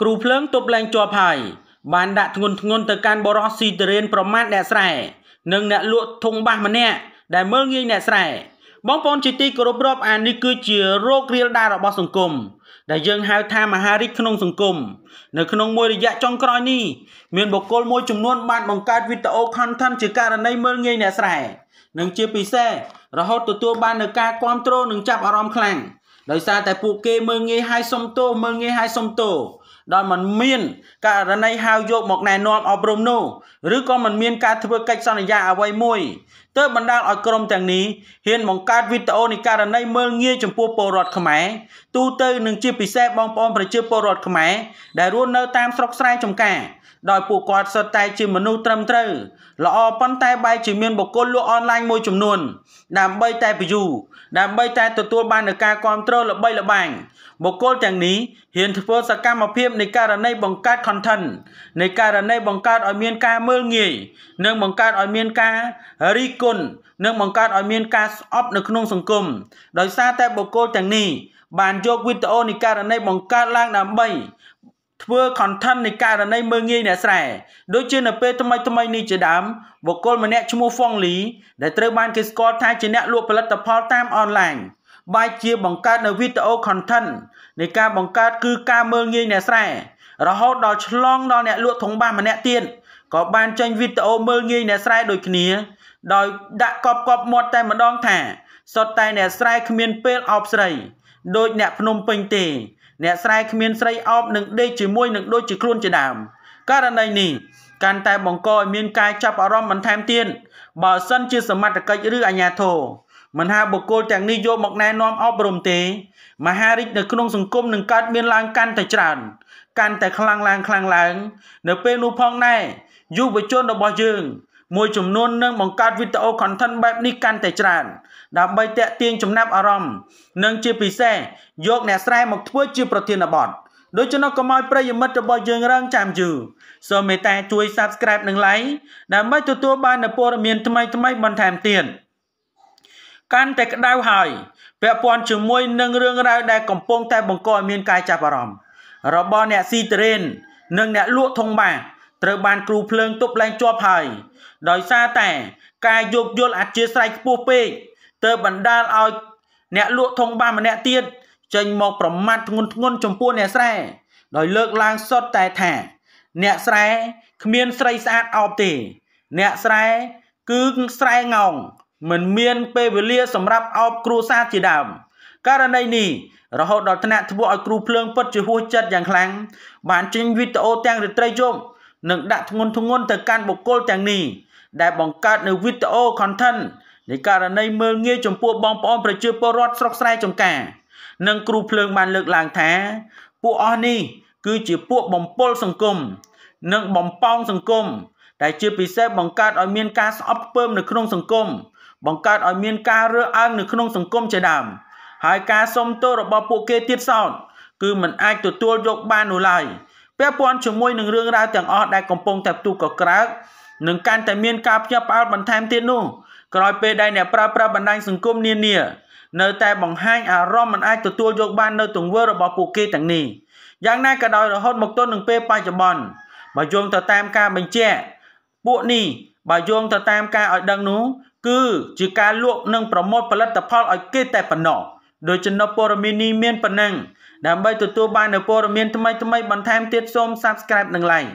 គ្រូភ្លើងទប់លែងជាប់ហើយបានដាក់ធ្ងន់ធ្ងន់ទៅកាន់បរោះស៊ីតរេនប្រមាថអ្នកស្រែនិងអ្នកលក់ធុងបាសម្នាក់ដែលមើលងាយអ្នកស្រែបងប្អូនជាទីគោរពរាប់អាននេះគឺជាโรគរាលដាលរបស់សង្គមដែលយើងហៅថាមហារីកក្នុងសង្គមនៅក្នុងមួយរយៈចុងក្រោយនេះមានបុគ្គលមួយចំនួនបានបង្កើតវីដេអូ content ជាករណីមើលងាយអ្នកស្រែនិងជាពិសេសរហូតទទួលបាននូវការគ្រប់គ្រងនិងចាប់អារម្មណ៍ខ្លាំងដោយសារតែពួកគេមើលងាយហើយសុំទោសមើលងាយហើយសុំទោសដោយมันមានករណីហៅយកមកណែនាំអប់រំនោះឬក៏มันមានការធ្វើកិច្ចសន្យាអ្វីមួយទើបបណ្ដាលឲ្យក្រុមទាំងនេះហ៊ានបង្កើតវីដេអូនៃករណីមើលងាយចំពោះពលរដ្ឋខ្មែរទូទៅនឹងជាពិសេសបងប្អូនប្រជាពលរដ្ឋខ្មែរដែលរស់នៅតាមស្រុកស្រែចម្ការដោយពួកគាត់សុទ្ធតែជាមនុស្សត្រឹមត្រូវល្អប៉ុន្តែបែរជាមានបុគ្គលលក់អនឡាញមួយចំនួនដើម្បីតែ view ដើម្បីតែទទួលបាននូវការគ្រប់គ្រងល្បីល្បាញបុគ្គលទាំងនេះហ៊ាន ធ្វើសកម្មភាពនៃករណីបង្កើត content នៃករណីបង្កើតឲ្យមានការមើលងាយនិងបង្កើតឲ្យមានការរីកគុណនិងបង្កើតឲ្យមានការស្អប់នៅក្នុងសង្គមដោយសារតែបុគ្គលទាំងនេះ បានយកវីដេអូនៃករណីបង្កើតឡើងដើម្បីធ្វើ content នៃករណីមើងងាយអ្នកស្រែដូចជានៅពេលថ្មីថ្មីនេះជាដើមបុគ្គលម្នាក់ឈ្មោះហ្វុងលីដែលត្រូវបានគេស្គាល់ថាជាអ្នកលក់ផលិតផលតាមអនឡាញបាយជាបង្កើតនៅវីដេអូ content នៃការបង្កើតគឺការមើងងាយអ្នកស្រែរហូតដល់ឆ្លងដល់អ្នកលក់ធំបានម្នាក់ទៀតក៏បានចេញវីដេអូមើលងាយអ្នកស្រែដូចគ្នាដោយដាក់កប់កប់មាត់តែម្ដងថាសុទ្ធតែអ្នកស្រែគ្មានពេលអបស្រីដូចអ្នកភ្នំពេញទេ អ្នកស្រែគ្មានស្រីអបនឹងដេកជាមួយនឹងដូចជាខ្លួនជាដើមករណីនេះកាន់តែបង្កឲ្យមានការចាប់អារម្មណ៍បន្ថែមទៀតបើសិនជា សមត្ថកិច្ចឬអាជ្ញាធរមិនថាបុគ្គលទាំងនេះយកមកណែនាំអប់រំទេ មហារាជនៅក្នុងសង្គមនឹងកើតមានឡើងកាន់តែច្រើន កាន់តែខ្លាំងឡើងខ្លាំងឡើង នៅ ពេលនោះផងដែរយុវជនរបស់យើង មួយ ចំនួននឹងបង្កើតវីដេអូ content បែបនេះកាន់តែច្រើន ដើម្បីតាក់ទាញចំណាប់អារម្មណ៍និងជាពិសេសយកអ្នកស្រែមកធ្វើជា ប្រធានបទដូច្នោះកុំឲ្យប្រិយមិត្តរបស់យើងរងចាំយូរសូមមេត្តាជួយ Subscribe និង Like ដើម្បីទទួលបាននូវព័ត៌មានថ្មីៗបន្ថែមទៀត។កាន់តែក្តៅហើយពាក់ព័ន្ធជាមួយនឹងរឿងរ៉ាវដែលកំពុងតែបង្កឲ្យមានការចាប់អារម្មណ៍របស់អ្នកស៊ីត្រេននិងអ្នកលក់ធុងបាសត្រូវបានគ្រូភ្លើងទប់ឡើងជាប់ហើយដោយសារតែការយោគយល់អធិស្ស្រ័យខ្ពស់ពេកទើបបណ្ដាលឲ្យអ្នកលក់ធុងបាសម្នាក់ទៀតចេញមកប្រមាថធ្ងន់ធ្ងរចំពោះអ្នកស្រែដោយលើកឡើងសុទ្ធតែថា អ្នកស្រែគ្មានស្រីស្អាតអោបទេ អ្នកស្រែគឺស្រែងងមិនមាន ពេលវេលាសម្រាប់អោបគ្រួសារជាដើមករណីនេះរហូតដល់ថ្នាក់ធ្វើឲ្យគ្រូភ្លើងពិតជាហួសចិត្តយ៉ាងខ្លាំងបានចេញវីដេអូទាំងរាត្រីយប់និងដាក់ធ្ងន់ធ្ងន់ទៅកាន់បុគ្គលទាំងនេះដែលបង្កើតនៅវីដេអូ content នៃករណីមើលងាយចំពោះបងប្អូនប្រជាពលរដ្ឋស្រុកស្រែចំការ និងគ្រូភ្លើងបាន លើកឡើងថា ពួកអស់នេះ គឺជាពួកបំពុលសង្គមនិងបំប៉ោងសង្គមដែលជាពិសេសបង្កើតឲ្យមានការស្អប់ខ្ពើមនៅក្នុងសង្គមបង្កើតឲ្យមានការរើសអើងនៅក្នុងសង្គមជាដើមហើយការសុំទោសរបស់ពួកគេទៀតសោត គឺมันអាចទទួលយកបាននោះឡើយពាក់ព័ន្ធជាមួយនឹងរឿងរ៉ាវទាំងអស់ដែលកំពុងតែផ្ទុះកក្រើកនឹងកាន់តែមានការភ្ញាក់ផ្អើលបន្ថែមទៀតនោះក្រោយពេលដែលអ្នកប្រើប្រាស់បណ្ដាញសង្គមនានា នៅតែបង្ហាញអារម្មណ៍មិនអាចទទួលយកបាននៅទង្វើរបស់ពួកគេទាំងនេះយ៉ាងណាក៏ដោយរហូតមកទល់នឹងពេលបច្ចុប្បន្នបើយោងទៅតាមការបញ្ជាក់ពួកនេះបើយោងទៅតាមការឲ្យដឹងនោះគឺជាការលក់និងប្រម៉ូទផលិតផលឲ្យគេតែប៉ុណ្ណោះដោយចំណុចព័ត៌មាននេះមានប៉ុណ្ណឹងដើម្បីទទួលបាននូវព័ត៌មានថ្មីៗបន្ថែមទៀតសូម Subscribe និង Like